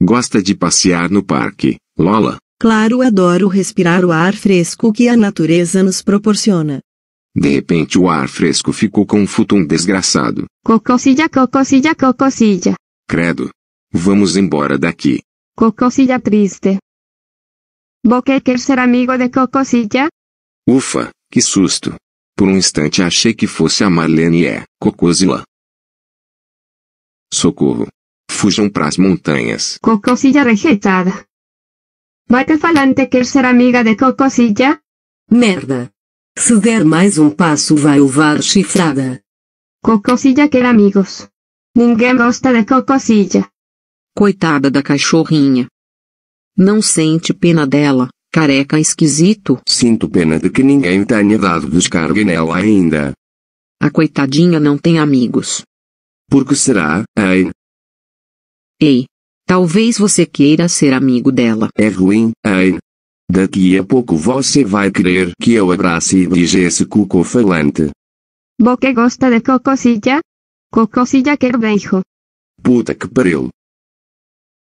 Gosta de passear no parque, Lola? Claro, adoro respirar o ar fresco que a natureza nos proporciona. De repente o ar fresco ficou com um futum desgraçado. Cococilha, cococilha, cococilha. Credo. Vamos embora daqui. Cococilha triste. Vou quer ser amigo de cococilha? Ufa, que susto. Por um instante achei que fosse a Marlene e é, Cocozila. Socorro fujam para as montanhas. Cocosilla rejeitada. Vaca falante quer ser amiga de Cocosilla? Merda. Se der mais um passo vai levar chifrada. Cocosilla quer amigos. Ninguém gosta de Cocosilla. Coitada da cachorrinha. Não sente pena dela, careca esquisito. Sinto pena de que ninguém tenha dado descarga nela ainda. A coitadinha não tem amigos. Por que será, hein? Ei! Talvez você queira ser amigo dela. É ruim, hein? Daqui a pouco você vai querer que eu abrace e beije esse cuco falante. Você gosta de cocôzinha? Cocôzinha quer beijo. Puta que pariu.